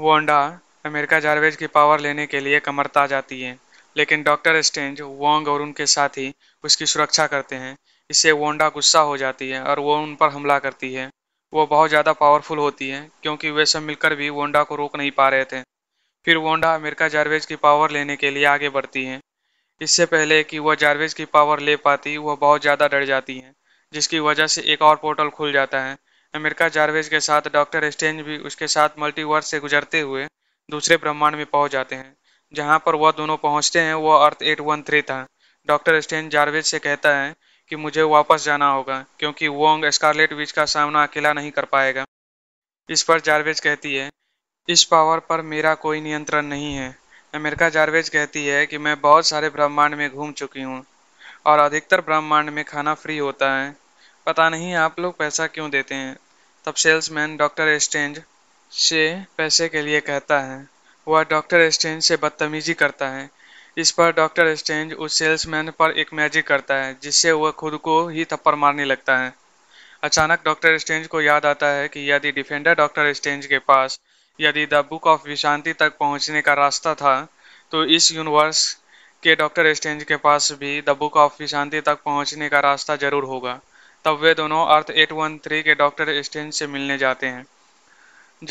Wanda America जारवेज की power लेने के लिए कमरता जाती है लेकिन डॉक्टर स्टेंज वोंग और उनके साथी उसकी सुरक्षा करते हैं इससे वोंडा गुस्सा हो जाती है और वो उन पर हमला करती है वो बहुत ज़्यादा पावरफुल होती है क्योंकि वे सब मिलकर भी वोंडा को रोक नहीं पा रहे थे फिर वोंडा अमेरिका जारवेज की पावर लेने के लिए आगे बढ़ती है इससे पहले कि वह जारवेज की पावर ले पाती वह बहुत ज़्यादा डर जाती हैं जिसकी वजह से एक और पोर्टल खुल जाता है अमेरिका जारवेज के साथ डॉक्टर स्टेंज भी उसके साथ मल्टीवर्स से गुजरते हुए दूसरे ब्रह्मांड में पहुंच जाते हैं जहां पर वह दोनों पहुंचते हैं वह अर्थ एट वन थ्री था डॉक्टर स्टेंज जारवेज से कहता है कि मुझे वापस जाना होगा क्योंकि वोंग स्कारलेट विच का सामना अकेला नहीं कर पाएगा इस पर जारवेज कहती है इस पावर पर मेरा कोई नियंत्रण नहीं है अमेरिका जारवेज कहती है कि मैं बहुत सारे ब्रह्मांड में घूम चुकी हूँ और अधिकतर ब्रह्मांड में खाना फ्री होता है पता नहीं आप लोग पैसा क्यों देते हैं तब सेल्समैन डॉक्टर एस्टेंज से पैसे के लिए कहता है वह डॉक्टर एस्टेंज से बदतमीजी करता है इस पर डॉक्टर एस्टेंज उस सेल्समैन पर एक मैजिक करता है जिससे वह खुद को ही थप्पड़ मारने लगता है अचानक डॉक्टर स्टेंज को याद आता है कि यदि डिफेंडर डॉक्टर स्टेंज के पास यदि द बुक ऑफ विशांति तक पहुंचने का रास्ता था तो इस यूनिवर्स के डॉक्टर स्ट्रेंज के पास भी द बुक ऑफ विशांति तक पहुंचने का रास्ता जरूर होगा तब वे दोनों अर्थ 813 के डॉक्टर स्टेंज से मिलने जाते हैं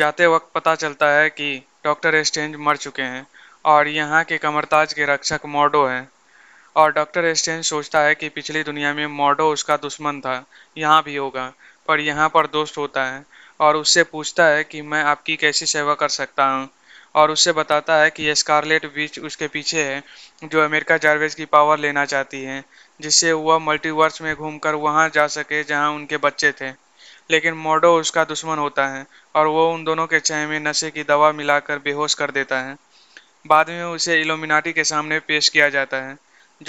जाते वक्त पता चलता है कि डॉक्टर स्टेंज मर चुके हैं और यहाँ के कमरताज के रक्षक मोडो हैं और डॉक्टर स्टेंज सोचता है कि पिछली दुनिया में मोडो उसका दुश्मन था यहाँ भी होगा पर यहाँ पर दोस्त होता है और उससे पूछता है कि मैं आपकी कैसी सेवा कर सकता हूँ और उससे बताता है कि स्कारलेट विच उसके पीछे है जो अमेरिका जारवेज की पावर लेना चाहती है जिससे वह मल्टीवर्स में घूमकर वहां जा सके जहां उनके बच्चे थे लेकिन मोडो उसका दुश्मन होता है और वो उन दोनों के चह में नशे की दवा मिलाकर बेहोश कर देता है बाद में उसे इलोमिनाटी के सामने पेश किया जाता है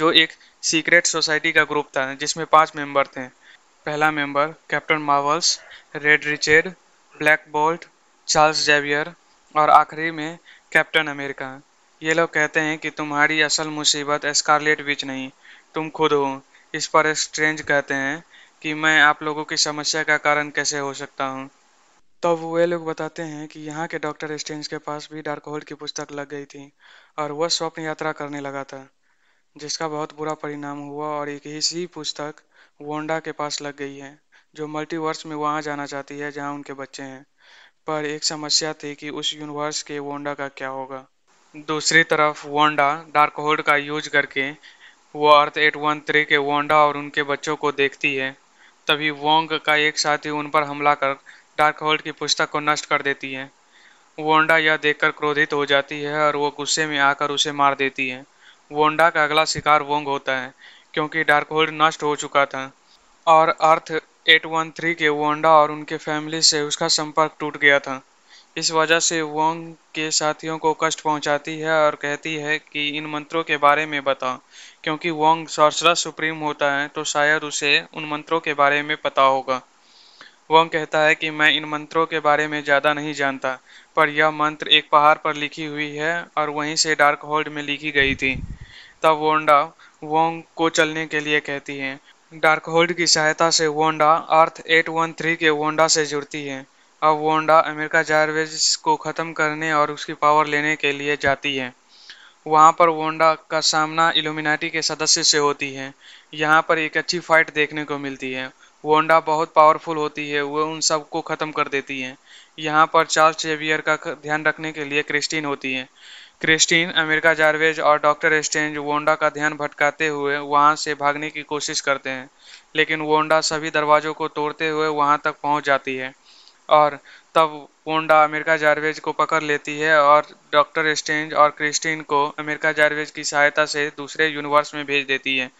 जो एक सीक्रेट सोसाइटी का ग्रुप था जिसमें पांच मेंबर थे पहला member captain Marvels Reed Richard Black Bolt Charles Xavier और आखिरी में कैप्टन अमेरिका ये लोग कहते हैं कि तुम्हारी असल मुसीबत स्कारलेट विच नहीं तुम खुद हो इस पर स्ट्रेंज कहते हैं कि मैं आप लोगों की समस्या का कारण कैसे हो सकता हूँ तब तो वे लोग बताते हैं कि यहाँ के डॉक्टर स्ट्रेंज के पास भी डार्क डार्कहोल्ड की पुस्तक लग गई थी और वह स्वप्न यात्रा करने लगा था जिसका बहुत बुरा परिणाम हुआ और एक ही सी पुस्तक वोंडा के पास लग गई है जो मल्टीवर्स में वहाँ जाना चाहती है जहाँ उनके बच्चे हैं पर एक समस्या थी कि उस यूनिवर्स के वोंडा का क्या होगा दूसरी तरफ वोंडा डार्क होल्ड का यूज करके वो अर्थ एट वन थ्री के वोंडा और उनके बच्चों को देखती है तभी वोंग का एक साथी उन पर हमला कर डार्क होल्ड की पुस्तक को नष्ट कर देती है वोंडा यह देखकर क्रोधित हो जाती है और वो गुस्से में आकर उसे मार देती है वोंडा का अगला शिकार वोंग होता है क्योंकि डार्क होल्ड नष्ट हो चुका था और अर्थ एट वन थ्री के वोंडा और उनके फैमिली से उसका संपर्क टूट गया था इस वजह से वोंग के साथियों को कष्ट पहुंचाती है और कहती है कि इन मंत्रों के बारे में बताओ क्योंकि वोंग सॉर्सरा सुप्रीम होता है तो शायद उसे उन मंत्रों के बारे में पता होगा वोंग कहता है कि मैं इन मंत्रों के बारे में ज़्यादा नहीं जानता पर यह मंत्र एक पहाड़ पर लिखी हुई है और वहीं से डार्क होल्ड में लिखी गई थी तब वोंडा वोंग को चलने के लिए कहती है डार्क होल्ड की सहायता से वोंडा अर्थ 813 के वोंडा से जुड़ती है अब वोंडा अमेरिका जारवेज को ख़त्म करने और उसकी पावर लेने के लिए जाती है वहाँ पर वोंडा का सामना इल्यूमिनाटी के सदस्य से होती है यहाँ पर एक अच्छी फाइट देखने को मिलती है वोंडा बहुत पावरफुल होती है वह उन सब को ख़त्म कर देती है यहाँ पर चार्ल्स जेवियर का ध्यान रखने के लिए क्रिस्टीन होती है क्रिस्टीन अमेरिका जारवेज और डॉक्टर स्टेंज वोंडा का ध्यान भटकाते हुए वहाँ से भागने की कोशिश करते हैं लेकिन वोंडा सभी दरवाज़ों को तोड़ते हुए वहाँ तक पहुँच जाती है और तब पोंडा अमेरिका जारवेज को पकड़ लेती है और डॉक्टर स्टेंज और क्रिस्टीन को अमेरिका जारवेज की सहायता से दूसरे यूनिवर्स में भेज देती है